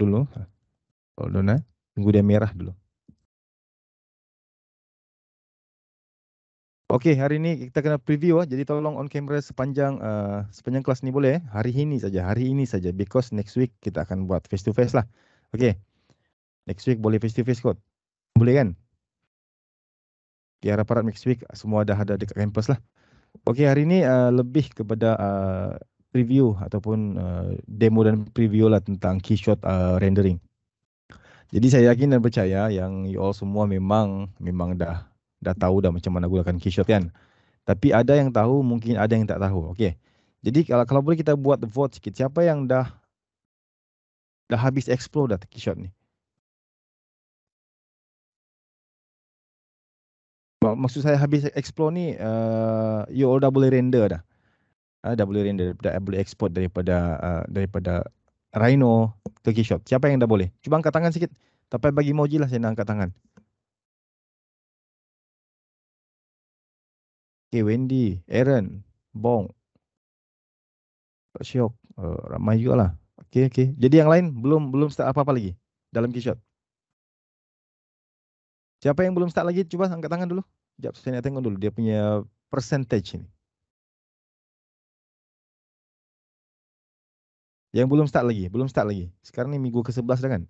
dulu. Hold oh, dona eh? Tunggu dia merah dulu. Okey, hari ini kita kena preview ah. Jadi tolong on camera sepanjang uh, sepanjang kelas ni boleh eh. Hari ini saja, hari ini saja because next week kita akan buat face to face lah. Okey. Next week boleh face to face kot. Boleh kan? Tiara okay, parat next week semua dah ada dekat kampus lah. Okey, hari ini uh, lebih kepada uh, preview ataupun uh, demo dan preview lah tentang keyshot uh, rendering. Jadi saya yakin dan percaya yang you all semua memang memang dah dah tahu dah macam mana gunakan keyshot kan. Tapi ada yang tahu, mungkin ada yang tak tahu. Okey. Jadi kalau kalau boleh kita buat vote sikit. Siapa yang dah dah habis explore dah keyshot ni? Maksud saya habis explore ni, uh, you all dah boleh render dah uh, dah boleh render dah, boleh export daripada uh, daripada Rhino Turkey Shot. Siapa yang dah boleh? Cuba angkat tangan sikit. Tapi bagi emoji lah saya nak angkat tangan. Okay, Wendy, Aaron, Bong, Syok, uh, oh, ramai juga lah. Okay, okay. Jadi yang lain belum belum start apa-apa lagi dalam keyshot. Siapa yang belum start lagi, cuba angkat tangan dulu. Sekejap, saya nak tengok dulu dia punya percentage ini. Yang belum start lagi, belum start lagi. Sekarang ni minggu ke-11 dah kan.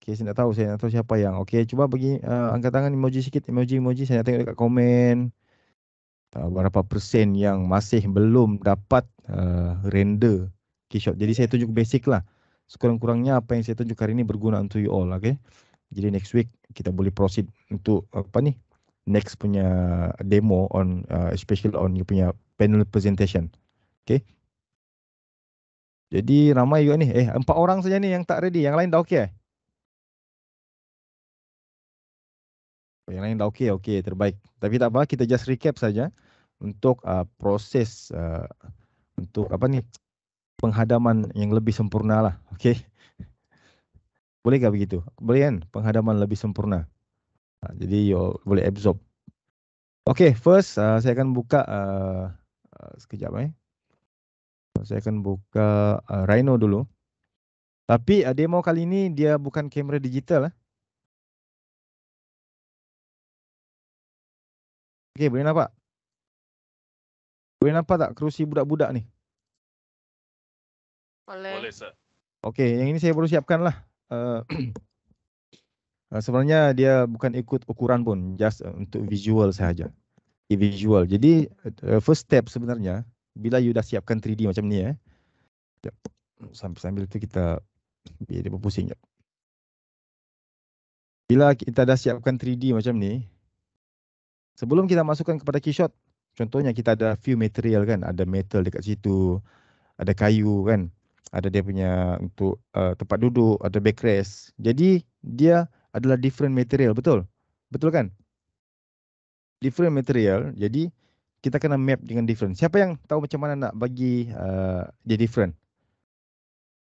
Okay, saya tak tahu, saya tak tahu siapa yang. Okay, cuba bagi uh, angkat tangan emoji sikit, emoji-emoji. Saya nak tengok dekat komen. Uh, berapa persen yang masih belum dapat uh, render keyshot. Jadi saya tunjuk basic lah. Sekurang-kurangnya apa yang saya tunjuk hari ini berguna untuk you all. Okay. Jadi next week kita boleh proceed untuk apa ni? Next punya demo on uh, eh, especially on you punya panel presentation. Okay. Jadi ramai juga ni. Eh, empat orang saja ni yang tak ready. Yang lain dah okey. Yang lain dah okey, okey, terbaik. Tapi tak apa, kita just recap saja untuk uh, proses uh, untuk apa ni penghadaman yang lebih sempurna lah, okey. bolehkah begitu? Boleh kan? Penghadaman lebih sempurna. Uh, jadi you boleh absorb. Okey, first uh, saya akan buka uh, uh, sekejap eh. Saya akan buka uh, Rhino dulu. Tapi uh, demo kali ini dia bukan kamera digital. Eh. Okey, boleh nampak? Boleh nampak tak kerusi budak-budak ni? Boleh. Boleh, sir. Okey, yang ini saya baru siapkan lah. Uh, uh, sebenarnya dia bukan ikut ukuran pun. Just uh, untuk visual sahaja. Visual. Jadi, uh, first step sebenarnya bila you dah siapkan 3D macam ni eh. Sambil, sambil tu kita biar dia berpusing jap. Bila kita dah siapkan 3D macam ni, sebelum kita masukkan kepada keyshot, contohnya kita ada few material kan, ada metal dekat situ, ada kayu kan, ada dia punya untuk uh, tempat duduk, ada backrest. Jadi dia adalah different material, betul? Betul kan? Different material, jadi kita kena map dengan different. Siapa yang tahu macam mana nak bagi uh, dia different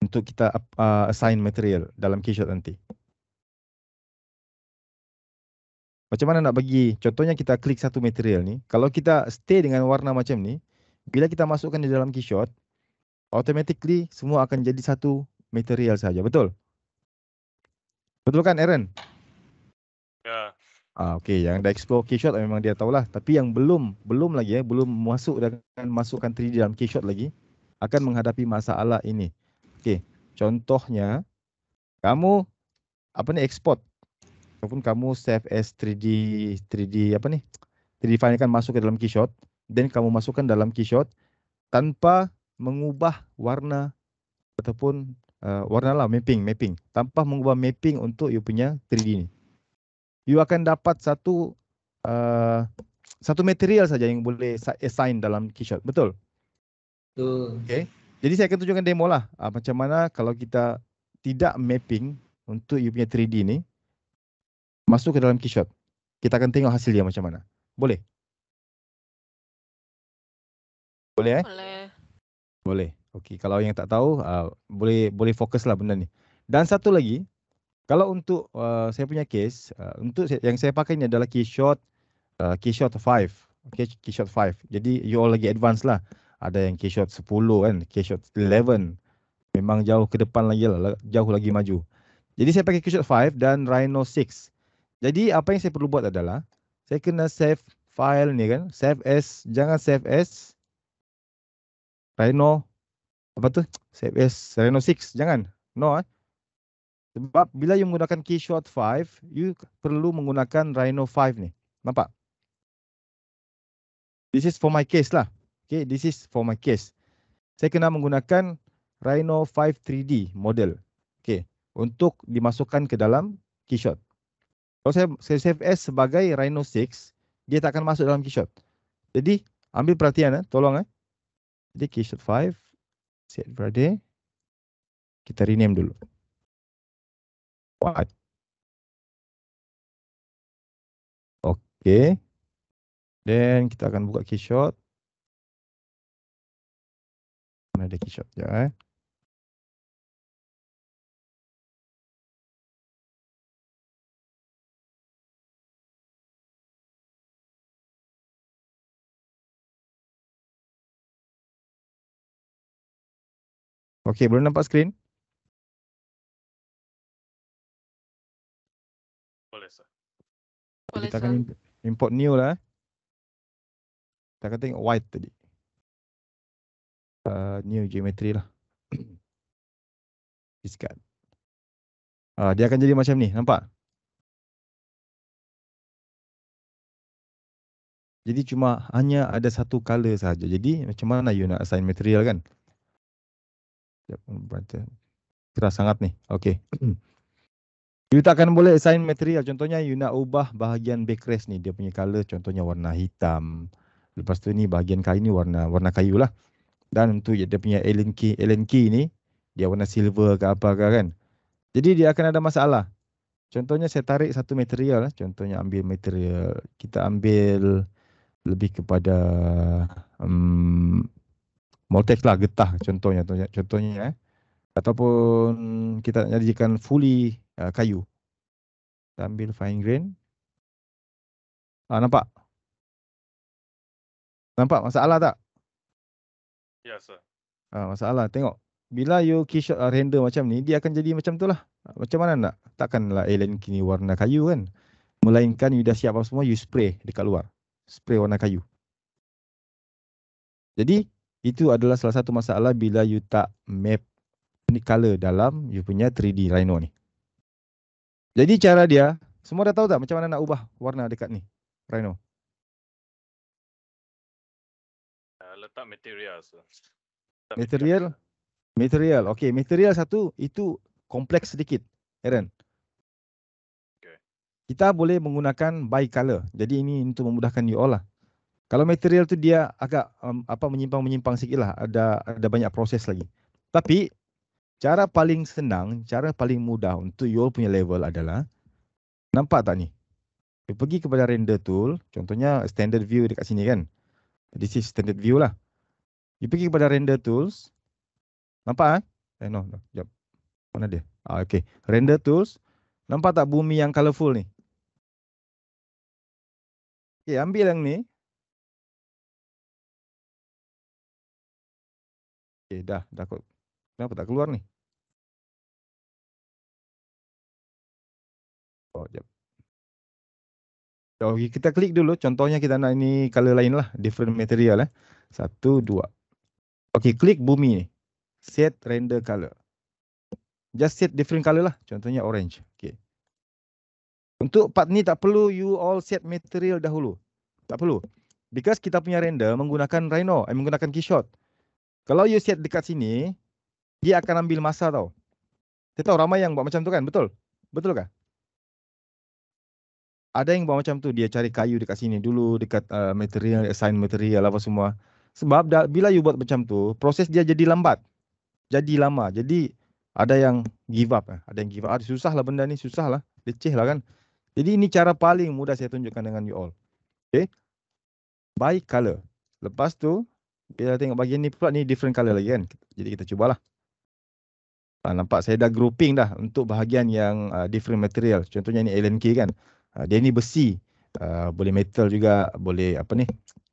untuk kita uh, assign material dalam keyshot nanti? Macam mana nak bagi, contohnya kita klik satu material ni. Kalau kita stay dengan warna macam ni, bila kita masukkan di dalam keyshot, automatically semua akan jadi satu material saja. Betul? Betul kan Aaron? Ya. Yeah. Ah, okay, yang dah explore K-Shot lah, memang dia tahulah. Tapi yang belum, belum lagi, eh, belum masuk dengan masukkan 3D dalam K-Shot lagi, akan menghadapi masalah ini. Okay, contohnya, kamu apa ni export ataupun kamu save as 3D 3D apa ni 3D file kan masuk ke dalam keyshot then kamu masukkan dalam keyshot tanpa mengubah warna ataupun uh, warna lah mapping mapping tanpa mengubah mapping untuk you punya 3D ni you akan dapat satu uh, satu material saja yang boleh assign eh, dalam keyshot betul betul Okay. jadi saya akan tunjukkan demo lah uh, macam mana kalau kita tidak mapping untuk you punya 3D ni masuk ke dalam keyshot kita akan tengok hasil dia macam mana boleh boleh eh boleh boleh okey kalau yang tak tahu uh, boleh boleh fokuslah benda ni dan satu lagi kalau untuk uh, saya punya case, uh, untuk saya, yang saya pakai ni adalah Keyshot uh, Keyshot 5. Okay, Keyshot 5. Jadi you all lagi advance lah. Ada yang Keyshot 10 kan, Keyshot 11. Memang jauh ke depan lagi lah, jauh lagi maju. Jadi saya pakai Keyshot 5 dan Rhino 6. Jadi apa yang saya perlu buat adalah saya kena save file ni kan, save as, jangan save as Rhino apa tu? Save as Rhino 6, jangan. No eh. Sebab bila you menggunakan Keyshot 5, you perlu menggunakan Rhino 5 ni. Nampak? This is for my case lah. Okay, this is for my case. Saya kena menggunakan Rhino 5 3D model. Okay, untuk dimasukkan ke dalam Keyshot. Kalau saya, saya save as sebagai Rhino 6, dia tak akan masuk dalam Keyshot. Jadi, ambil perhatian eh. Tolong eh. Jadi, Keyshot 5. Set berada. Kita rename dulu. Okay. Okey. Then kita akan buka keyshot. Mana ada keyshot je eh. Okey, belum nampak skrin? Okey. kita akan import new lah. Eh. Kita akan tengok white tadi. Uh, new geometry lah. Discard. Uh, dia akan jadi macam ni. Nampak? Jadi cuma hanya ada satu color saja. Jadi macam mana you nak assign material kan? Sekejap. Keras sangat ni. Okay. You takkan boleh assign material. Contohnya you nak ubah bahagian backrest ni. Dia punya color contohnya warna hitam. Lepas tu ni bahagian kayu ni warna warna kayu lah. Dan tu dia punya Allen key, Allen key ni dia warna silver ke apa ke kan. Jadi dia akan ada masalah. Contohnya saya tarik satu material. Lah. Contohnya ambil material. Kita ambil lebih kepada um, hmm, Moltex lah getah contohnya. Contohnya, eh. Ataupun kita jadikan fully uh, kayu. Kita ambil fine grain. Ah, nampak? Nampak masalah tak? Ya, yes, sir. Ah, masalah. Tengok. Bila you key shot uh, render macam ni, dia akan jadi macam tu lah. Ah, macam mana nak? Takkan lah, alien kini warna kayu kan? Melainkan you dah siap apa semua, you spray dekat luar. Spray warna kayu. Jadi, itu adalah salah satu masalah bila you tak map ni color dalam you punya 3D Rhino ni. Jadi cara dia, semua dah tahu tak macam mana nak ubah warna dekat ni, Rhino? Ah, letak material. Letak material? Material. Okay, material satu itu kompleks sedikit, Aaron. Kita boleh menggunakan by color. Jadi ini untuk memudahkan you all lah. Kalau material tu dia agak um, apa menyimpang-menyimpang sikit lah. Ada, ada banyak proses lagi. Tapi Cara paling senang, cara paling mudah untuk you punya level adalah nampak tak ni? You pergi kepada render tool, contohnya standard view dekat sini kan. This is standard view lah. You pergi kepada render tools. Nampak ah? Eh? eh no, no. Jap. Mana dia? Ah okey. Render tools. Nampak tak bumi yang colorful ni? Okey, ambil yang ni. Okey, dah, dah kot. Kenapa tak keluar ni? Oh, jap. Okay, kita klik dulu. Contohnya kita nak ini color lain lah. Different material lah. Eh. Satu, dua. Okay, klik bumi ni. Set render color. Just set different color lah. Contohnya orange. Okay. Untuk part ni tak perlu you all set material dahulu. Tak perlu. Because kita punya render menggunakan Rhino. Eh, menggunakan Keyshot. Kalau you set dekat sini, dia akan ambil masa tau. Kita tahu ramai yang buat macam tu kan? Betul? Betul kah? ada yang buat macam tu dia cari kayu dekat sini dulu dekat uh, material assign material apa semua sebab dah, bila you buat macam tu proses dia jadi lambat jadi lama jadi ada yang give up eh. ada yang give up ah, susah lah benda ni susah lah leceh lah kan jadi ini cara paling mudah saya tunjukkan dengan you all okay baik color lepas tu kita tengok bahagian ni pula ni different color lagi kan jadi kita cubalah ah, nampak saya dah grouping dah untuk bahagian yang uh, different material contohnya ni LNK kan Ah, dia ni besi uh, boleh metal juga boleh apa ni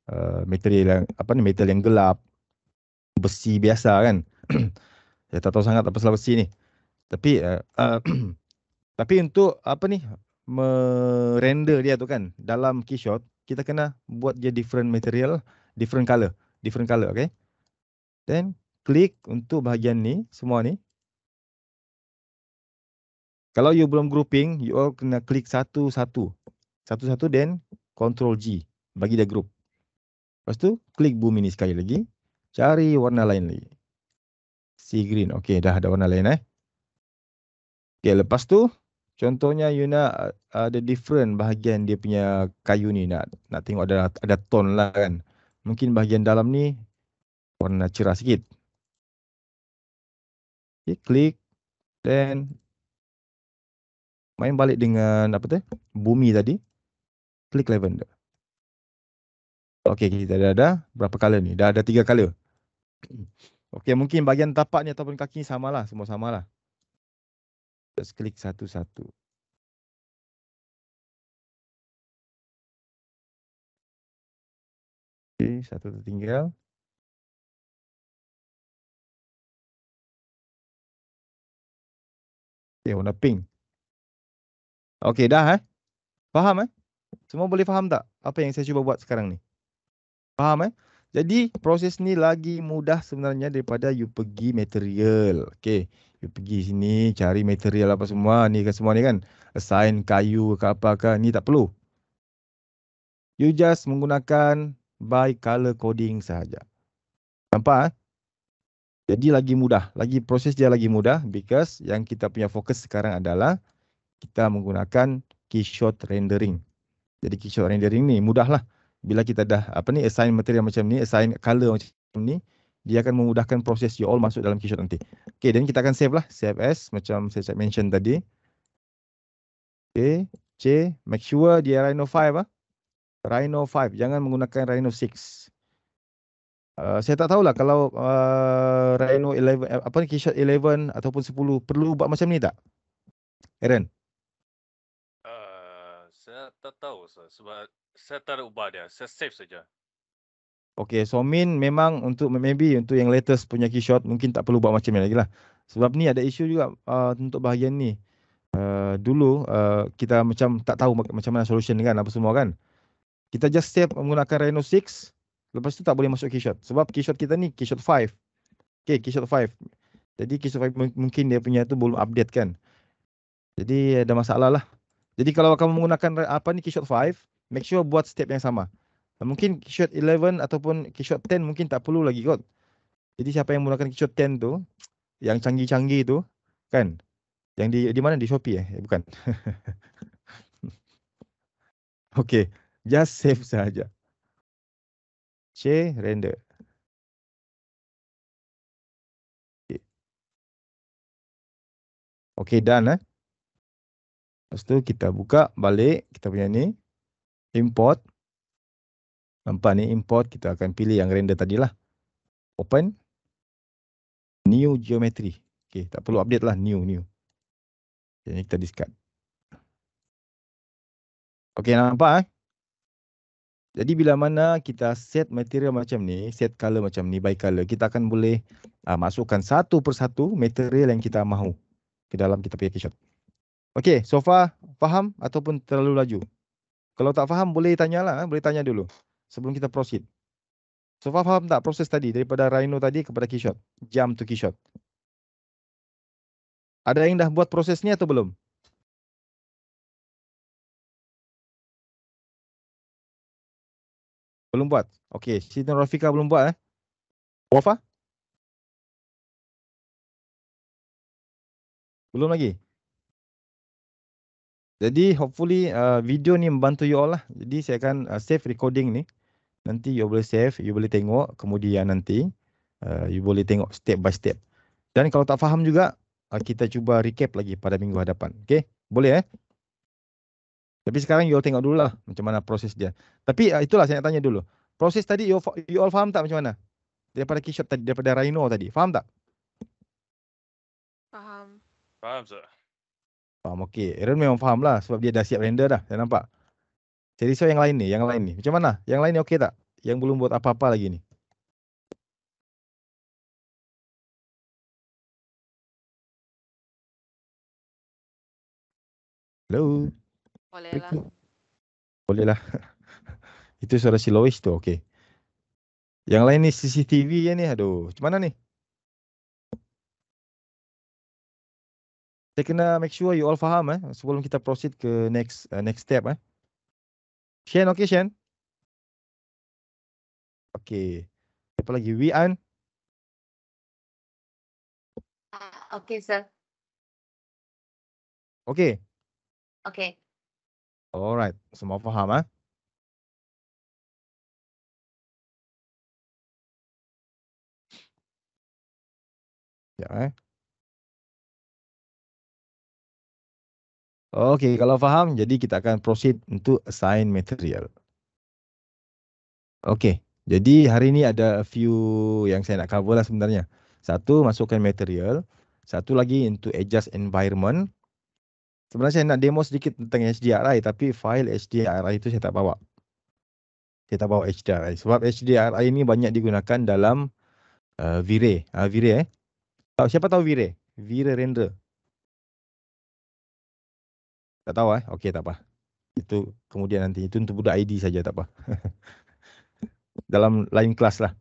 uh, material yang apa ni metal yang gelap besi biasa kan saya tak tahu sangat apa pasal besi ni tapi uh, tapi untuk apa ni merender dia tu kan dalam key shot kita kena buat dia different material different color different color okay then klik untuk bahagian ni semua ni kalau you belum grouping, you all kena klik satu-satu. Satu-satu then control G. Bagi dia group. Lepas tu, klik boom ini sekali lagi. Cari warna lain lagi. Sea green. Okay, dah ada warna lain eh. Okay, lepas tu, contohnya you nak uh, ada different bahagian dia punya kayu ni. Nak nak tengok ada ada tone lah kan. Mungkin bahagian dalam ni warna cerah sikit. Okay, klik. Then main balik dengan apa tu bumi tadi klik lavender okey kita dah ada berapa color ni dah ada tiga color okey mungkin bahagian tapak ni ataupun kaki sama lah, semua sama lah. just klik satu-satu okey satu tertinggal okey eh, warna pink Okey dah eh. Faham eh? Semua boleh faham tak apa yang saya cuba buat sekarang ni? Faham eh? Jadi proses ni lagi mudah sebenarnya daripada you pergi material. Okey. You pergi sini cari material apa semua ni ke semua ni kan. Assign kayu ke apa ke ni tak perlu. You just menggunakan by color coding sahaja. Nampak eh? Jadi lagi mudah. Lagi proses dia lagi mudah because yang kita punya fokus sekarang adalah kita menggunakan key shot rendering. Jadi key shot rendering ni mudahlah. Bila kita dah apa ni assign material macam ni, assign color macam ni, dia akan memudahkan proses you all masuk dalam key shot nanti. Okay, dan kita akan save lah. Save as macam saya mention tadi. Okay, C, make sure dia Rhino 5 ah. Rhino 5, jangan menggunakan Rhino 6. Uh, saya tak tahulah kalau uh, Rhino 11 eh, apa ni Keyshot 11 ataupun 10 perlu buat macam ni tak? Aaron. Uh, tak tahu sebab saya tak ada ubah dia. Saya save saja. Okey, so Min memang untuk maybe untuk yang latest punya key shot mungkin tak perlu buat macam ni lagi lah. Sebab ni ada isu juga uh, untuk bahagian ni. Uh, dulu uh, kita macam tak tahu macam mana solution kan apa semua kan. Kita just save menggunakan Reno 6. Lepas tu tak boleh masuk key shot. Sebab key shot kita ni key shot 5. Okay, key shot 5. Jadi key shot 5 mungkin dia punya tu belum update kan. Jadi ada masalah lah. Jadi kalau kamu menggunakan apa ni keyshot 5, make sure buat step yang sama. Mungkin keyshot 11 ataupun keyshot 10 mungkin tak perlu lagi kot. Jadi siapa yang menggunakan keyshot 10 tu, yang canggih-canggih tu, kan? Yang di di mana di Shopee eh? eh bukan. okay, just save saja. C render. Okay, done eh. Lepas tu kita buka balik kita punya ni import. Nampak ni import kita akan pilih yang render lah Open new geometry. okay tak perlu update lah new new. Jadi okay, kita discard. okay nampak eh? Jadi bila mana kita set material macam ni, set color macam ni, by color, kita akan boleh uh, masukkan satu persatu material yang kita mahu ke dalam kita punya keyshot. Okay, so far faham ataupun terlalu laju? Kalau tak faham boleh tanya lah, eh, boleh tanya dulu sebelum kita proceed. So far faham tak proses tadi daripada Rhino tadi kepada Keyshot, Jump to Keyshot. Ada yang dah buat proses ni atau belum? Belum buat? Okay, Siti Rafika belum buat eh? Wafa? Belum lagi? Jadi hopefully uh, video ni membantu you all lah. Jadi saya akan uh, save recording ni. Nanti you boleh save, you boleh tengok kemudian nanti uh, you boleh tengok step by step. Dan kalau tak faham juga, uh, kita cuba recap lagi pada minggu hadapan. Okay? Boleh eh? Tapi sekarang you all tengok dulu lah macam mana proses dia. Tapi uh, itulah saya nak tanya dulu. Proses tadi you, you all faham tak macam mana? Daripada keyshot tadi, daripada Rhino tadi. Faham tak? Faham. Faham, sir. Faham okey. Aaron memang faham lah sebab dia dah siap render dah. Saya nampak. Jadi so yang lain ni, yang lain ni. Macam mana? Yang lain ni okey tak? Yang belum buat apa-apa lagi ni. Hello. Boleh lah. Boleh lah. Itu suara si Lois tu okey. Yang lain ni CCTV ya ni. Aduh, macam mana ni? saya kena make sure you all faham eh sebelum kita proceed ke next uh, next step eh. Shen okay Shen? Okay. Apa lagi Wian? Uh, okay sir. Okay. Okay. Alright, semua faham eh? Ya, eh? Okey, kalau faham, jadi kita akan proceed untuk assign material. Okey, jadi hari ini ada a few yang saya nak cover lah sebenarnya. Satu, masukkan material. Satu lagi, untuk adjust environment. Sebenarnya saya nak demo sedikit tentang HDRI, tapi file HDRI itu saya tak bawa. Saya tak bawa HDRI. Sebab HDRI ini banyak digunakan dalam uh, V-Ray. Uh, eh. Siapa tahu V-Ray? V-Ray Render. Tak tahu eh. Okey tak apa. Itu kemudian nanti. Itu untuk budak ID saja tak apa. Dalam lain kelas lah.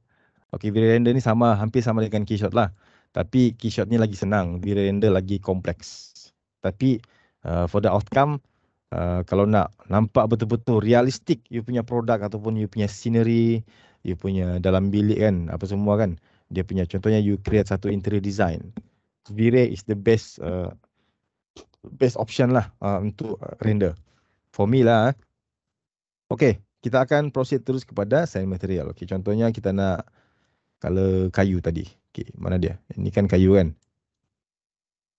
Okey V-Render ni sama hampir sama dengan Keyshot lah. Tapi Keyshot ni lagi senang. V-Render lagi kompleks. Tapi uh, for the outcome Uh, kalau nak nampak betul-betul realistik you punya produk ataupun you punya scenery, you punya dalam bilik kan, apa semua kan. Dia punya contohnya you create satu interior design. V-Ray is the best uh, best option lah uh, untuk uh, render. For me lah. Eh. Okay, kita akan proceed terus kepada sign material. Okay, contohnya kita nak color kayu tadi. Okay, mana dia? Ini kan kayu kan?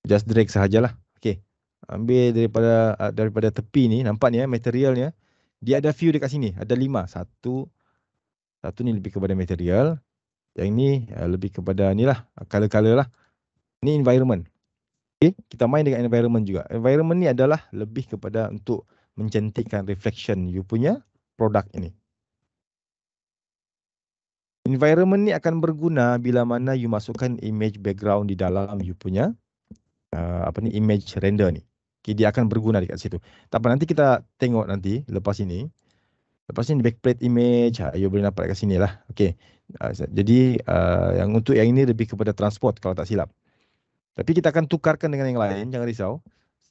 Just drag sahajalah. Okay, ambil daripada uh, daripada tepi ni. Nampak ni ya, eh, materialnya. Dia ada view dekat sini. Ada lima. Satu. Satu ni lebih kepada material. Yang ni uh, lebih kepada ni lah. Uh, color-color lah. Ni environment. Okay, eh, kita main dengan environment juga. Environment ni adalah lebih kepada untuk mencantikkan reflection you punya produk ini. Environment ni akan berguna bila mana you masukkan image background di dalam you punya uh, apa ni image render ni. Okay, dia akan berguna dekat situ. Tak apa nanti kita tengok nanti lepas ini. Lepas ini backplate image, ha, you boleh nampak dekat sini lah. Okay. Uh, jadi uh, yang untuk yang ini lebih kepada transport kalau tak silap. Tapi kita akan tukarkan dengan yang lain, jangan risau.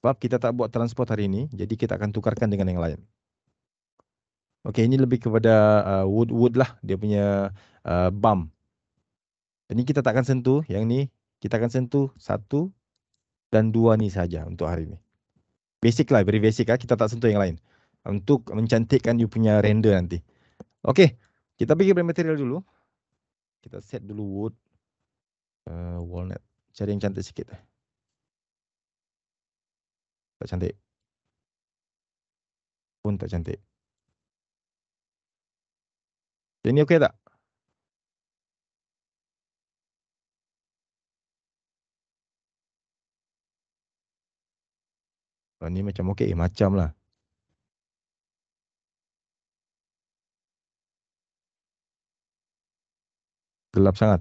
Sebab kita tak buat transport hari ini, jadi kita akan tukarkan dengan yang lain. Okey, ini lebih kepada uh, wood wood lah, dia punya uh, bump. Ini kita tak akan sentuh, yang ni kita akan sentuh satu dan dua ni saja untuk hari ini. Basic lah, very basic lah, kita tak sentuh yang lain. Untuk mencantikkan you punya render nanti. Okey, kita pergi ke material dulu. Kita set dulu wood, uh, walnut. Cari yang cantik sikit. Lah. Tak cantik. Pun tak cantik. Yang ni okey tak? Kalau ni macam okey, eh, macam lah. Gelap sangat.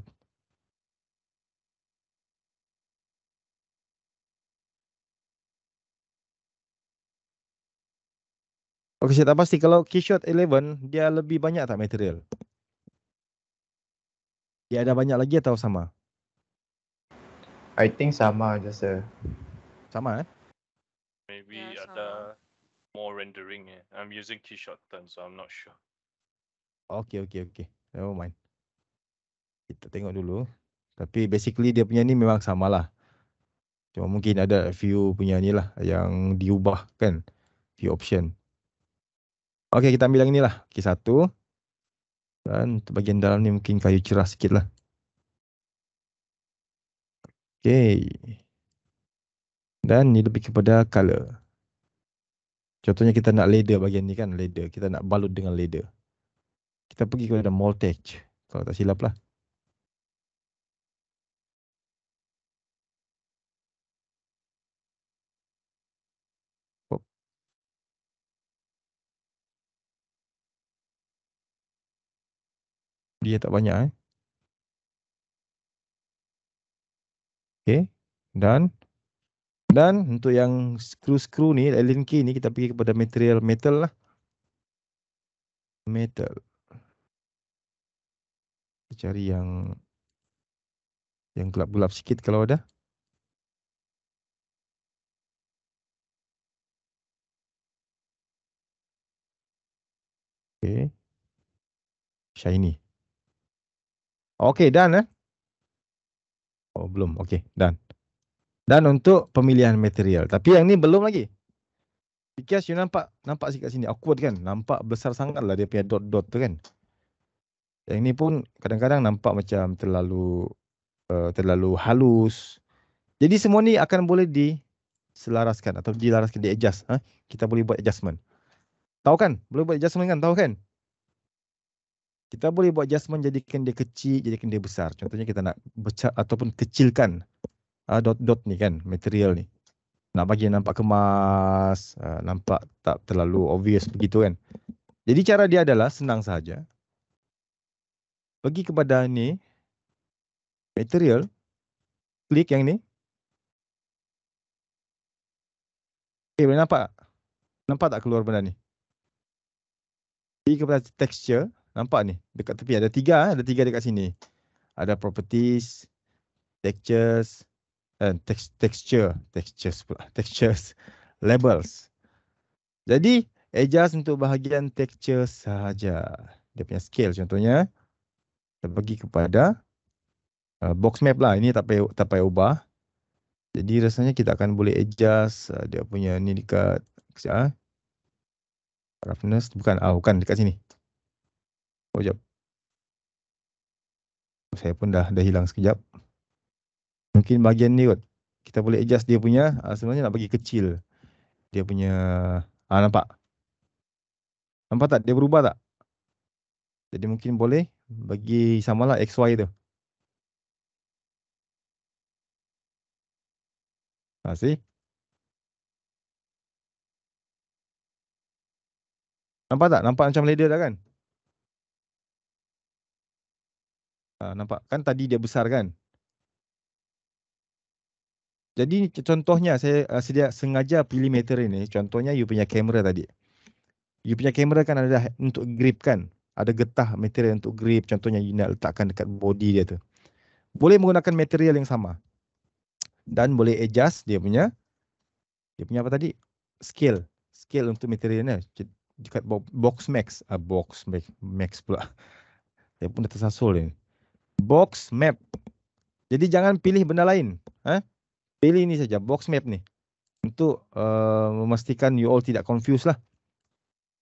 Okey, saya tak pasti kalau Keyshot 11 dia lebih banyak tak material? Dia ada banyak lagi atau sama? I think sama je sir. Sama eh? Maybe yeah, ada sama. more rendering eh. I'm using Keyshot 10 so I'm not sure. Okey, okey, okey. Never mind. Kita tengok dulu. Tapi basically dia punya ni memang sama lah. Cuma mungkin ada few punya ni lah yang diubah kan. Few option. Okey, kita ambil yang inilah. Okey, satu. Dan bagian dalam ni mungkin kayu cerah sikit lah. Okey. Dan ni lebih kepada color. Contohnya kita nak leather bagian ni kan, leather. Kita nak balut dengan leather. Kita pergi kepada Maltage. Kalau tak silap lah. dia tak banyak eh. Okey. Dan dan untuk yang screw-screw ni Allen key ni kita pergi kepada material metal lah. Metal. Kita cari yang yang gelap-gelap sikit kalau ada. Okey. Shiny. Okey, dan, eh? Oh, belum. Okey, dan Dan untuk pemilihan material. Tapi yang ni belum lagi. Because you nampak, nampak sikit kat sini. Awkward kan? Nampak besar sangat lah dia punya dot-dot tu kan? Yang ni pun kadang-kadang nampak macam terlalu uh, terlalu halus. Jadi semua ni akan boleh diselaraskan atau dilaraskan, di-adjust. Huh? Eh? Kita boleh buat adjustment. Tahu kan? Boleh buat adjustment kan? Tahu kan? kita boleh buat adjustment jadikan dia kecil, jadikan dia besar. Contohnya kita nak becak ataupun kecilkan dot-dot ah, uh, ni kan, material ni. Nak bagi nampak kemas, uh, nampak tak terlalu obvious begitu kan. Jadi cara dia adalah senang sahaja. Pergi kepada ni, material, klik yang ni. Okay, eh, boleh nampak? Nampak tak keluar benda ni? Pergi kepada texture. Nampak ni dekat tepi ada tiga eh? ada tiga dekat sini. Ada properties, textures and tex- texture, textures pula, textures, labels. Jadi adjust untuk bahagian texture saja. Dia punya scale contohnya kita pergi kepada uh, box map lah. Ini tak payah tak payah ubah. Jadi rasanya kita akan boleh adjust uh, dia punya ni dekat uh, roughness bukan ah uh, bukan dekat sini. Oh, jap. Saya pun dah dah hilang sekejap. Mungkin bahagian ni kot. Kita boleh adjust dia punya. Ah, sebenarnya nak bagi kecil. Dia punya. Ah, nampak? Nampak tak? Dia berubah tak? Jadi mungkin boleh bagi sama samalah XY tu. Masih. Nampak tak? Nampak macam leader dah kan? Ha, nampak kan tadi dia besar kan? Jadi contohnya saya uh, sedia sengaja pilih meter ini. Contohnya you punya kamera tadi. You punya kamera kan ada untuk grip kan? Ada getah material untuk grip. Contohnya you nak letakkan dekat body dia tu. Boleh menggunakan material yang sama. Dan boleh adjust dia punya. Dia punya apa tadi? Scale. Scale untuk materialnya. Dekat box max. Uh, box max, max pula. Dia pun dah tersasul ni box map. Jadi jangan pilih benda lain. Eh? Pilih ini saja box map ni untuk uh, memastikan you all tidak confused lah.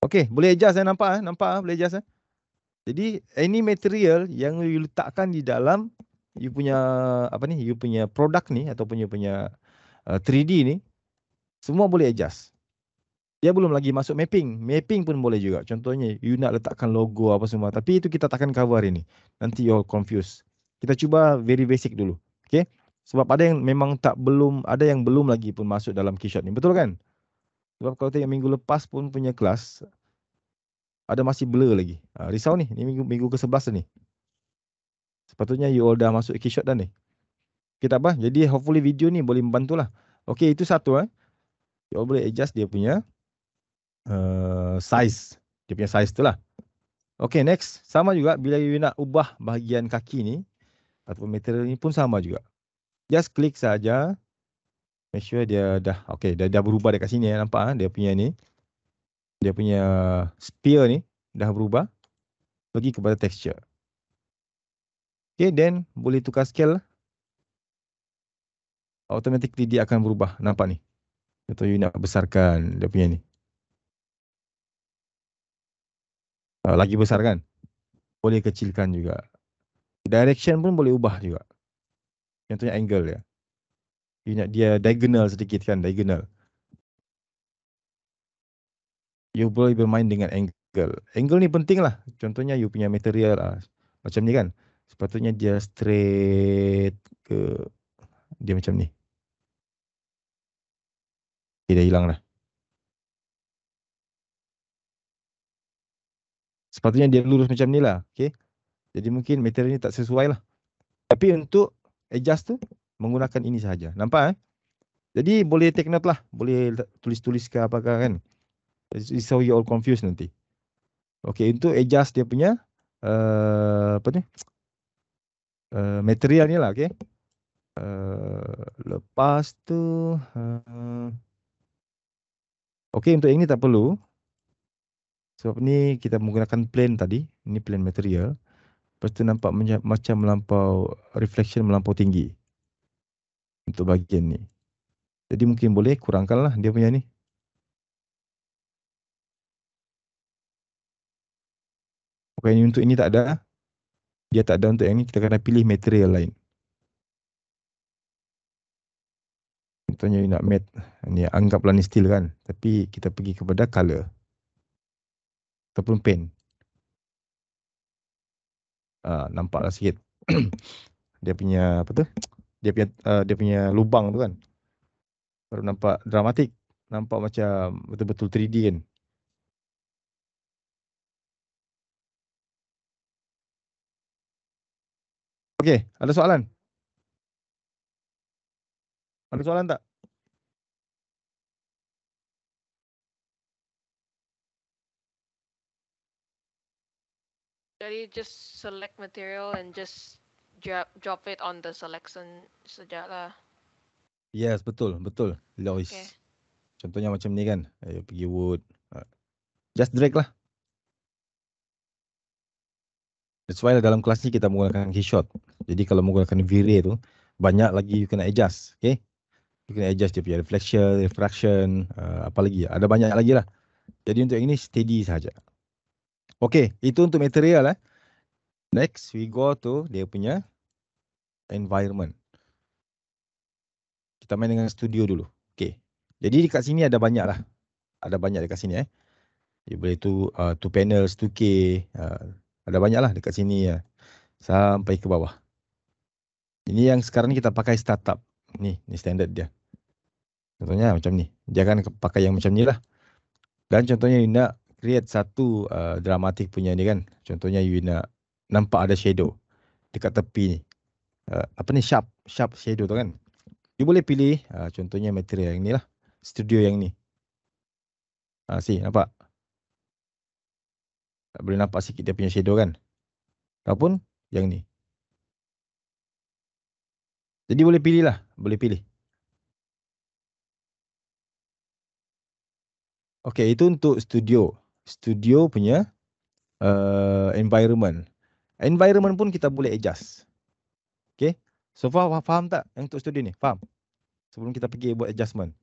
Okay, boleh adjust eh nampak eh nampak eh? boleh adjust eh. Jadi any material yang you letakkan di dalam you punya apa ni you punya produk ni ataupun you punya uh, 3D ni semua boleh adjust. Dia belum lagi masuk mapping. Mapping pun boleh juga. Contohnya, you nak letakkan logo apa semua. Tapi itu kita takkan cover hari ini. Nanti you all confused. Kita cuba very basic dulu. Okay? Sebab ada yang memang tak belum, ada yang belum lagi pun masuk dalam keyshot ni. Betul kan? Sebab kalau tengok minggu lepas pun punya kelas, ada masih blur lagi. Uh, risau ni, ni minggu, minggu ke-11 ni. Sepatutnya you all dah masuk keyshot dah ni. Okay, tak apa. Jadi hopefully video ni boleh membantulah. Okay, itu satu eh. You all boleh adjust dia punya uh, size dia punya size tu lah. Okay next sama juga bila you nak ubah bahagian kaki ni ataupun material ni pun sama juga. Just click saja. Make sure dia dah okay dia dah berubah dekat sini ya nampak eh, dia punya ni. Dia punya spear ni dah berubah. Pergi kepada texture. Okay then boleh tukar scale. Lah. Automatically dia akan berubah nampak ni. Atau you nak besarkan dia punya ni. uh, lagi besar kan boleh kecilkan juga direction pun boleh ubah juga contohnya angle dia ingat dia diagonal sedikit kan diagonal you boleh bermain dengan angle angle ni penting lah contohnya you punya material lah. macam ni kan sepatutnya dia straight ke dia macam ni dia hilang lah sepatutnya dia lurus macam ni lah. Okay. Jadi mungkin material ni tak sesuai lah. Tapi untuk adjust tu, menggunakan ini sahaja. Nampak eh? Jadi boleh take note lah. Boleh tulis-tulis ke apa-apa kan. So you all confused nanti. Okay, untuk adjust dia punya uh, apa ni? Uh, material ni lah. Okay. Uh, lepas tu... Uh, Okey untuk yang ini tak perlu. Sebab ni kita menggunakan plane tadi. Ini plane material. Lepas tu nampak macam melampau reflection melampau tinggi. Untuk bahagian ni. Jadi mungkin boleh kurangkan lah dia punya ni. Okay, untuk ini tak ada. Dia tak ada untuk yang ni. Kita kena pilih material lain. Contohnya nak matte. ni anggaplah ni steel kan. Tapi kita pergi kepada colour ataupun pain. Uh, ah, nampaklah sikit. dia punya apa tu? Dia punya uh, dia punya lubang tu kan. Baru nampak dramatik. Nampak macam betul-betul 3D kan. Okey, ada soalan? Ada soalan tak? Jadi just select material and just drop drop it on the selection sejak lah. Yes, betul, betul. Lois. Okay. Contohnya macam ni kan. Ayo pergi wood. Ha. Just drag lah. That's why dalam kelas ni kita menggunakan key shot. Jadi kalau menggunakan V-ray tu, banyak lagi you kena adjust. Okay. You kena adjust dia punya reflection, refraction, uh, apa lagi. Ada banyak lagi lah. Jadi untuk yang ini steady sahaja. Okay, itu untuk material. Eh. Next, we go to dia punya environment. Kita main dengan studio dulu. Okay, jadi dekat sini ada banyak lah. Ada banyak dekat sini. Eh. You boleh tu uh, two panels, 2K. Uh, ada banyak lah dekat sini. Uh, sampai ke bawah. Ini yang sekarang ni kita pakai startup. Ni, ni standard dia. Contohnya macam ni. Jangan pakai yang macam ni lah. Dan contohnya you nak create satu uh, dramatik punya ni kan. Contohnya you nak nampak ada shadow dekat tepi ni. Uh, apa ni sharp sharp shadow tu kan. You boleh pilih uh, contohnya material yang ni lah. Studio yang ni. Ah uh, si nampak. Boleh nampak sikit dia punya shadow kan. Ataupun yang ni. Jadi boleh pilih lah. Boleh pilih. Okay itu untuk studio studio punya uh, environment. Environment pun kita boleh adjust. Okay. So faham, faham tak yang untuk studio ni? Faham? Sebelum kita pergi buat adjustment.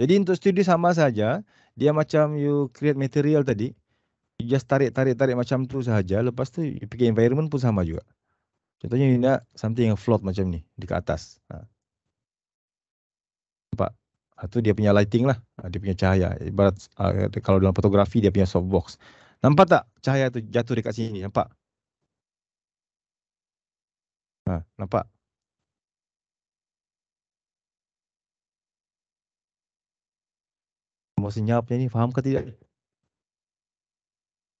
Jadi untuk studio sama saja. Dia macam you create material tadi. You just tarik-tarik-tarik macam tu sahaja. Lepas tu you pergi environment pun sama juga. Contohnya you nak something yang float macam ni. Dekat atas. Ha. Itu ah, dia punya lighting lah. Ah, dia punya cahaya. Ibarat uh, kalau dalam fotografi dia punya softbox. Nampak tak cahaya tu jatuh dekat sini? Nampak? Ha, nampak? Mau senyapnya ni, faham ke tidak?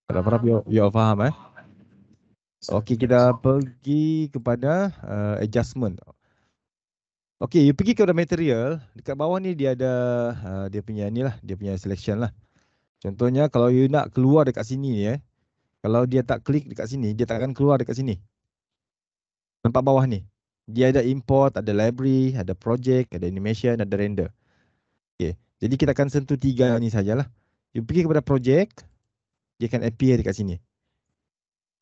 Tak ada harap you faham eh. Okey, kita pergi kepada uh, adjustment. Okay, you pergi ke the material. Dekat bawah ni dia ada uh, dia punya ni lah. Dia punya selection lah. Contohnya kalau you nak keluar dekat sini ya, eh. Kalau dia tak klik dekat sini, dia tak akan keluar dekat sini. Tempat bawah ni. Dia ada import, ada library, ada project, ada animation, ada render. Okay. Jadi kita akan sentuh tiga ni sajalah. You pergi kepada project. Dia akan appear dekat sini.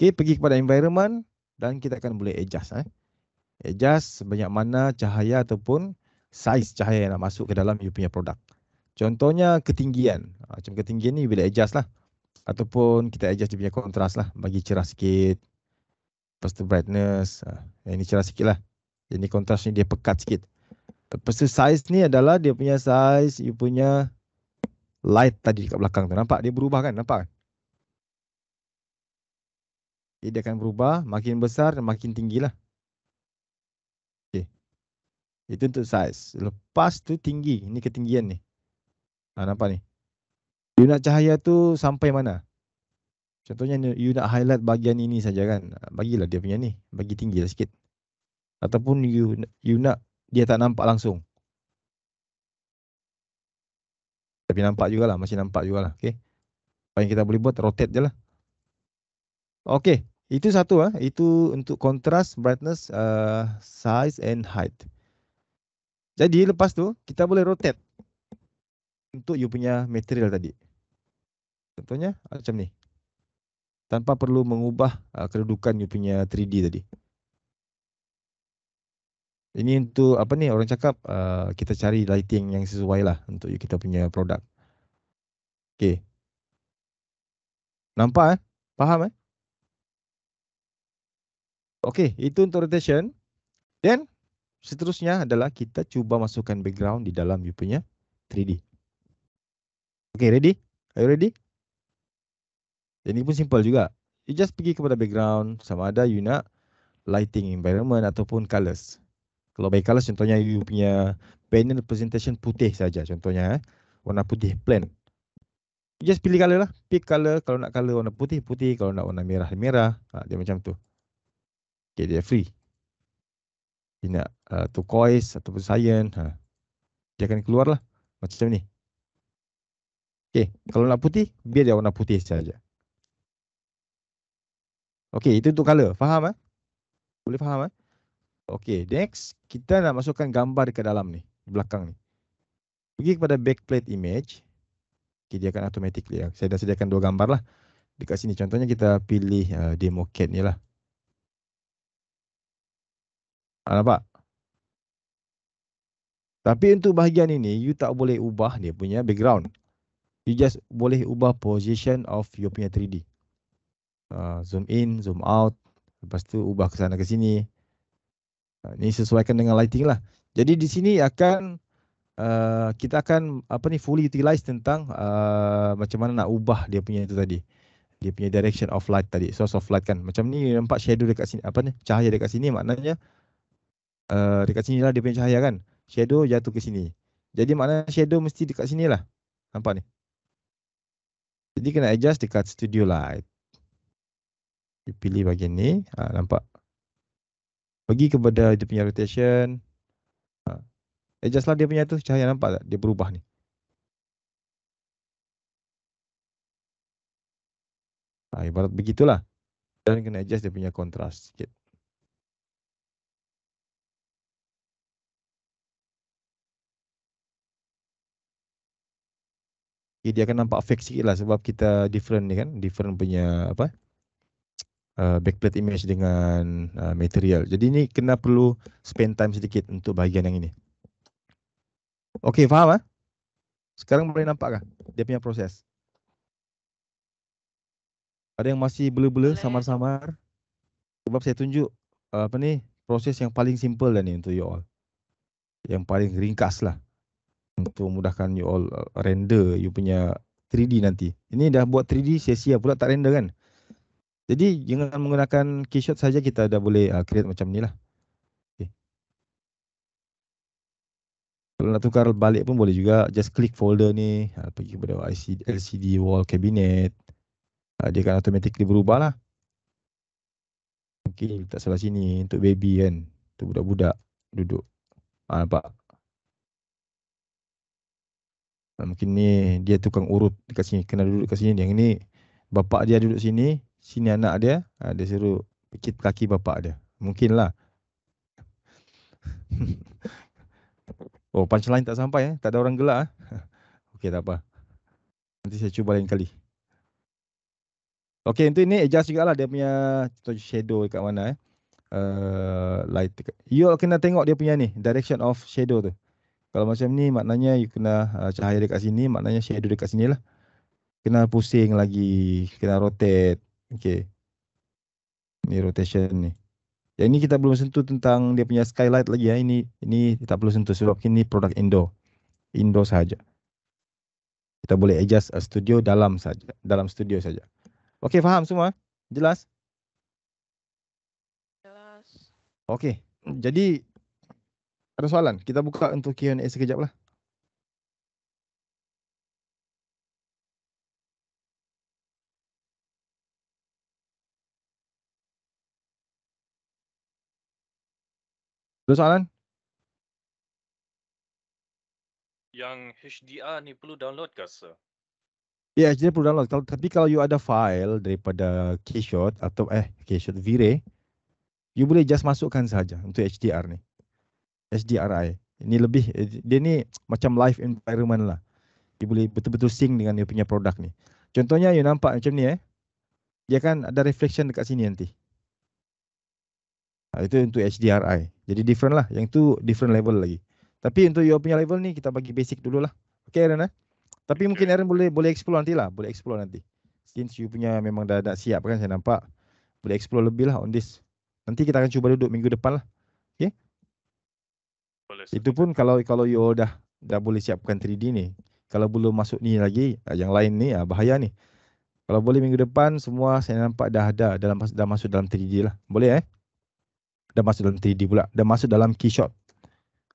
Okay. Pergi kepada environment. Dan kita akan boleh adjust. Eh adjust sebanyak mana cahaya ataupun size cahaya yang nak masuk ke dalam you punya produk. Contohnya ketinggian. Ha, macam ketinggian ni bila adjust lah. Ataupun kita adjust dia punya kontras lah. Bagi cerah sikit. Lepas tu brightness. Ha, yang ni cerah sikit lah. Yang ni ni dia pekat sikit. Lepas tu size ni adalah dia punya size. You punya light tadi dekat belakang tu. Nampak? Dia berubah kan? Nampak kan? dia akan berubah. Makin besar makin tinggi lah. Itu untuk size. Lepas tu tinggi. Ini ketinggian ni. Ha, nampak ni. You nak cahaya tu sampai mana? Contohnya you nak highlight bahagian ini saja kan. Ha, bagilah dia punya ni. Bagi tinggi lah sikit. Ataupun you, you nak dia tak nampak langsung. Tapi nampak juga lah, Masih nampak juga lah. Okay. Apa yang kita boleh buat rotate je lah. Okay. Itu satu. Ha. Itu untuk contrast, brightness, uh, size and height. Jadi lepas tu kita boleh rotate untuk you punya material tadi. Contohnya macam ni. Tanpa perlu mengubah uh, kedudukan you punya 3D tadi. Ini untuk apa ni orang cakap uh, kita cari lighting yang sesuai lah untuk kita punya produk. Okey. Nampak eh? Faham eh? Okey, itu untuk rotation. Then seterusnya adalah kita cuba masukkan background di dalam view punya 3D. Okay, ready? Are you ready? Dan ini pun simple juga. You just pergi kepada background sama ada you nak lighting environment ataupun colors. Kalau baik colors contohnya you punya panel presentation putih saja contohnya eh. warna putih plain. You just pilih color lah. Pick color kalau nak color warna putih putih, kalau nak warna merah merah. Ha, dia macam tu. Okay, dia free. You nak uh, turquoise ataupun cyan ha. dia akan keluar lah macam ni Okey, kalau nak putih biar dia warna putih saja. Okey, itu untuk color faham eh? boleh faham eh? Okey, next kita nak masukkan gambar ke dalam ni belakang ni pergi kepada backplate image okay, dia akan automatically ya. saya dah sediakan dua gambar lah dekat sini contohnya kita pilih uh, demo cat ni lah Ah, nampak? Tapi untuk bahagian ini, you tak boleh ubah dia punya background. You just boleh ubah position of your punya 3D. Uh, ah, zoom in, zoom out. Lepas tu ubah ke sana ke sini. Uh, ni sesuaikan dengan lighting lah. Jadi di sini akan uh, kita akan apa ni fully utilize tentang uh, macam mana nak ubah dia punya itu tadi. Dia punya direction of light tadi, source of light kan. Macam ni nampak shadow dekat sini, apa ni, cahaya dekat sini maknanya uh, dekat sini lah dia punya cahaya kan shadow jatuh ke sini. Jadi makna shadow mesti dekat sini lah. Nampak ni. Jadi kena adjust dekat studio light. You pilih bahagian ni. Ha, nampak. Pergi kepada dia punya rotation. Ha. Adjust lah dia punya tu cahaya nampak tak? Dia berubah ni. Ha, ibarat begitulah. Dan kena adjust dia punya contrast sikit. Okay, ya, dia akan nampak fake sikit lah sebab kita different ni kan. Different punya apa. Uh, backplate image dengan uh, material. Jadi ni kena perlu spend time sedikit untuk bahagian yang ini. Okay faham lah. Sekarang boleh nampak kah dia punya proses. Ada yang masih bela-bela samar-samar. Sebab saya tunjuk apa ni proses yang paling simple dan lah ni untuk you all. Yang paling ringkas lah. Untuk mudahkan you all uh, render you punya 3D nanti. Ini dah buat 3D sia-sia pula tak render kan. Jadi dengan menggunakan keyshot saja kita dah boleh uh, create macam ni lah. Kalau nak tukar balik pun boleh juga. Just click folder ni. Uh, pergi kepada LCD wall cabinet. Uh, dia akan automatically berubah lah. okay, tak salah sini. Untuk baby kan. Untuk budak-budak duduk. Ha, nampak? Ah, mungkin ni dia tukang urut dekat sini kena duduk dekat sini yang ni bapak dia duduk sini sini anak dia ah, dia suruh pikit kaki bapak dia mungkinlah oh punch punchline tak sampai eh tak ada orang gelak eh okey tak apa nanti saya cuba lain kali okey untuk ni adjust lah. dia punya shadow dekat mana eh uh, light you all kena tengok dia punya ni direction of shadow tu kalau macam ni maknanya you kena uh, cahaya dekat sini maknanya shadow dekat sini lah. Kena pusing lagi, kena rotate. Okay. Ni rotation ni. Yang ini kita belum sentuh tentang dia punya skylight lagi ya. Ini ini tak perlu sentuh sebab ini produk indoor. Indoor saja. Kita boleh adjust uh, studio dalam saja, dalam studio saja. Okey, faham semua? Jelas? Jelas. Okey. Jadi ada soalan? Kita buka untuk Q&A sekejap lah. Ada soalan? Yang HDR ni perlu download ke, sir? Ya, yeah, jadi perlu download. Kalau, tapi kalau you ada file daripada Keyshot atau eh Keyshot Vire, you boleh just masukkan saja untuk HDR ni. SDRI. Ini lebih eh, dia ni macam live environment lah. Dia boleh betul-betul sync dengan dia punya produk ni. Contohnya you nampak macam ni eh. Dia kan ada reflection dekat sini nanti. Ha, itu untuk HDRI. Jadi different lah. Yang tu different level lagi. Tapi untuk you punya level ni kita bagi basic dulu lah. Okay Aaron eh. Tapi mungkin Aaron boleh boleh explore nanti lah. Boleh explore nanti. Since you punya memang dah, dah siap kan saya nampak. Boleh explore lebih lah on this. Nanti kita akan cuba duduk minggu depan lah. Okay boleh itu pun kalau kalau you dah dah boleh siapkan 3D ni. Kalau belum masuk ni lagi, ah, yang lain ni ah, bahaya ni. Kalau boleh minggu depan semua saya nampak dah ada dalam dah masuk dalam 3D lah. Boleh eh? Dah masuk dalam 3D pula. Dah masuk dalam key shot.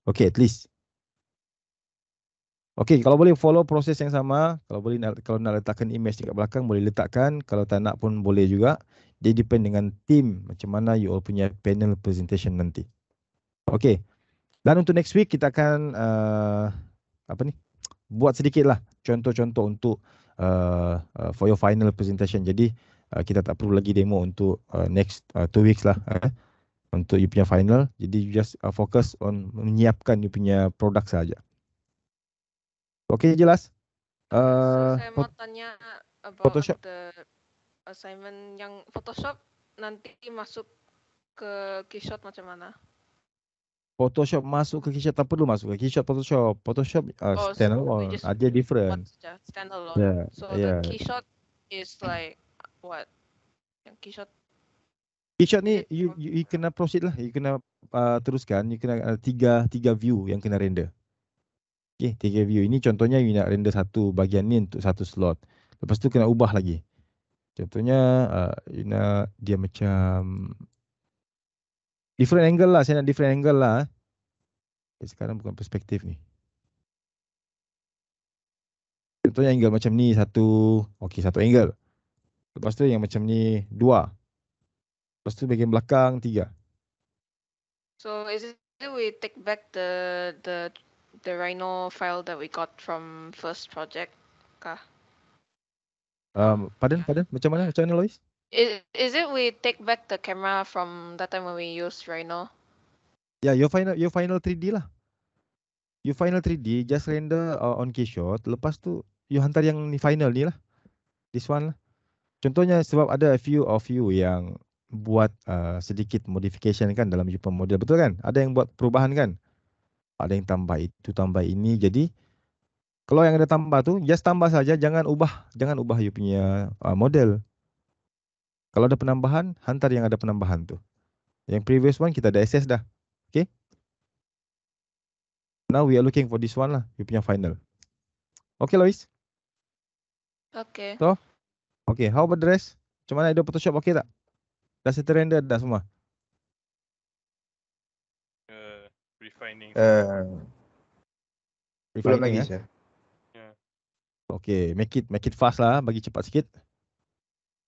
Okay, at least. Okay, kalau boleh follow proses yang sama. Kalau boleh kalau nak letakkan image dekat belakang boleh letakkan. Kalau tak nak pun boleh juga. Jadi depend dengan team macam mana you all punya panel presentation nanti. Okay. Dan untuk next week kita akan uh, apa ni? Buat sedikit lah contoh-contoh untuk uh, uh, for your final presentation. Jadi uh, kita tak perlu lagi demo untuk uh, next uh, two weeks lah eh, untuk you punya final. Jadi you just uh, focus on menyiapkan you punya produk saja. Okay jelas. Uh, so, saya uh, mau tanya about Photoshop. the assignment yang Photoshop nanti masuk ke keyshot macam mana? Photoshop masuk ke KeyShot tak perlu masuk ke KeyShot Photoshop Photoshop uh, oh, standalone so ada ah, different standalone yeah. so yeah. the KeyShot is like what Yang KeyShot KeyShot ni you, you you kena proceed lah you kena uh, teruskan you kena uh, tiga tiga view yang kena render Okay, tiga view. Ini contohnya you nak render satu bagian ni untuk satu slot. Lepas tu kena ubah lagi. Contohnya, uh, you nak dia macam different angle lah saya nak different angle lah okay, eh. sekarang bukan perspektif ni contohnya angle macam ni satu okey satu angle lepas tu yang macam ni dua lepas tu bahagian belakang tiga so is it we take back the the the rhino file that we got from first project kah um pardon pardon macam mana macam mana Lois is is it we take back the camera from that time when we use right now? Yeah, your final your final 3D lah. Your final 3D just render uh, on keyshot. Lepas tu you hantar yang ni final ni lah. This one lah. Contohnya sebab ada a few of you yang buat uh, sedikit modification kan dalam you model betul kan? Ada yang buat perubahan kan? Ada yang tambah itu tambah ini jadi kalau yang ada tambah tu just tambah saja jangan ubah jangan ubah you punya uh, model. Kalau ada penambahan, hantar yang ada penambahan tu. Yang previous one kita ada access dah. Okay. Now we are looking for this one lah. You punya final. Okay Lois. Okay. So, okay. How about the rest? Cuma ada Adobe Photoshop okay tak? Dah settle render dah semua? Uh, refining. Uh, refining lagi, eh? Yeah. Ya. Okay, make it make it fast lah, bagi cepat sikit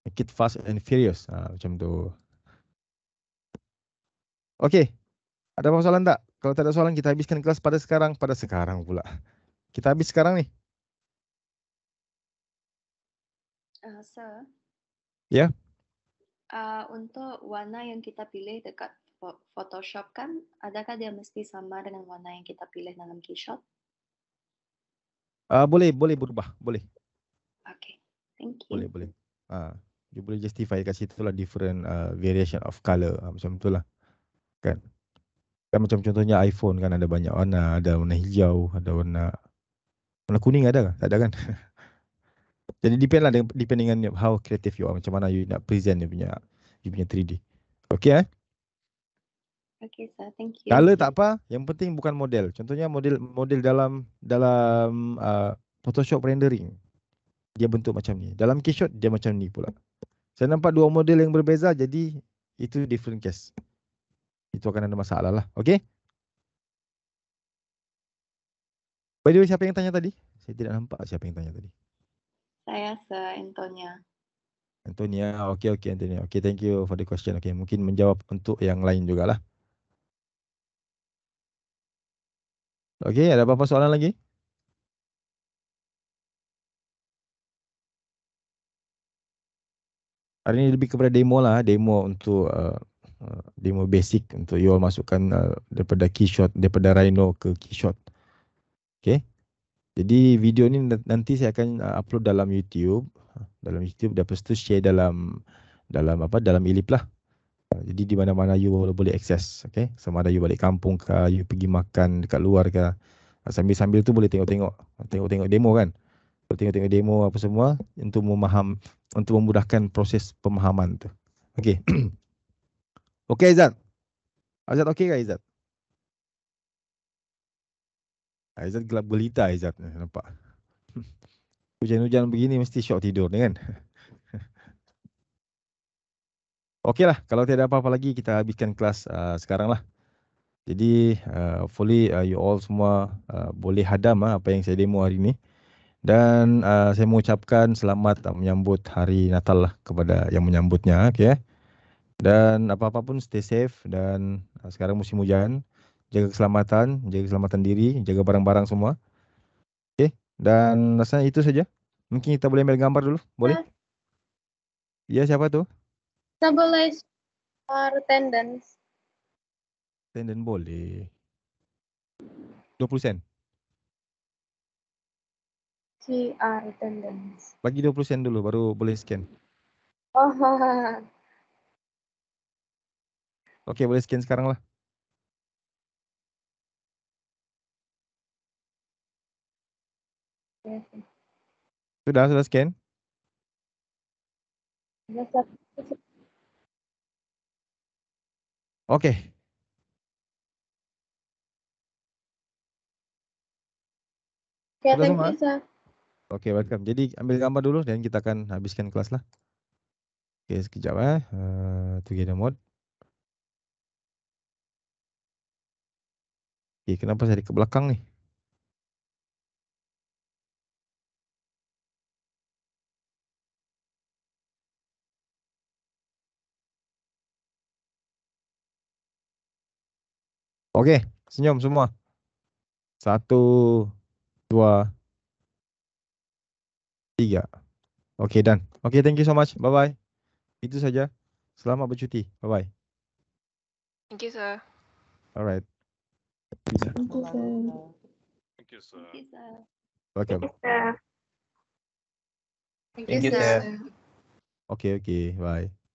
make it fast and furious ha, macam tu okey ada apa soalan tak kalau tak ada soalan kita habiskan kelas pada sekarang pada sekarang pula kita habis sekarang ni uh, sir ya yeah? Uh, untuk warna yang kita pilih dekat Photoshop kan, adakah dia mesti sama dengan warna yang kita pilih dalam Keyshot? Uh, ah, boleh, boleh berubah. Boleh. Okay, thank you. Boleh, boleh. Uh dia boleh justify kat situ lah different uh, variation of color uh, ah, macam tu lah kan kan macam contohnya iPhone kan ada banyak warna ada warna hijau ada warna warna kuning ada tak ada kan jadi depend lah depend dengan how creative you are macam mana you nak present dia punya dia punya 3D okay eh Okay, sir. thank you. Color tak apa, yang penting bukan model. Contohnya model model dalam dalam uh, Photoshop rendering. Dia bentuk macam ni. Dalam keyshot dia macam ni pula. Saya nampak dua model yang berbeza jadi itu different case. Itu akan ada masalah lah. Okay. By the way, siapa yang tanya tadi? Saya tidak nampak siapa yang tanya tadi. Saya Sir Antonia. Antonia, okay, okay Antonia. Okay, thank you for the question. Okay, mungkin menjawab untuk yang lain jugalah. Okay, ada apa-apa soalan lagi? Okay. hari ini lebih kepada demo lah demo untuk uh, uh, demo basic untuk you all masukkan uh, daripada keyshot daripada rhino ke keyshot okey jadi video ni nanti saya akan uh, upload dalam YouTube dalam YouTube dan lepas tu share dalam dalam apa dalam ilip lah uh, jadi di mana-mana you boleh akses okey sama ada you balik kampung ke you pergi makan dekat luar ke sambil-sambil tu boleh tengok-tengok tengok-tengok demo kan tengok-tengok demo apa semua untuk memaham untuk memudahkan proses pemahaman tu. Okey. okey Azat. Azat okey ke Azat? Azat gelap gelita Azat eh, nampak. Hujan-hujan begini mesti syok tidur ni kan. Okeylah kalau tiada apa-apa lagi kita habiskan kelas uh, sekarang lah. Jadi uh, hopefully uh, you all semua uh, boleh hadam uh, apa yang saya demo hari ini dan uh, saya mengucapkan selamat uh, menyambut hari Natal lah kepada yang menyambutnya okay, eh. dan apa-apa pun stay safe dan uh, sekarang musim hujan jaga keselamatan, jaga keselamatan diri jaga barang-barang semua okay. dan rasanya itu saja mungkin kita boleh ambil gambar dulu, boleh? Uh, ya siapa tu? saya boleh for attendance attendance boleh 20 sen PCR ah, attendance. Bagi 20 sen dulu baru boleh scan. Oh. Okey boleh scan sekarang lah. Sudah sudah scan. Okey. Okay, thank you, sir. Oke, okay, welcome. Jadi ambil gambar dulu dan kita akan habiskan kelas lah. Oke, okay, sekejap eh. Uh, together mode. Oke, okay, kenapa saya ke belakang nih? Oke, okay, senyum semua. Satu, dua, Tiga. Okay, dan Okay, thank you so much. Bye-bye. Itu saja. Selamat bercuti. Bye-bye. Thank you, sir. Alright. Thank you, sir. Thank you, sir. Thank you, sir. Okay. Thank you, sir. Thank you, sir. Okay, okay. Bye.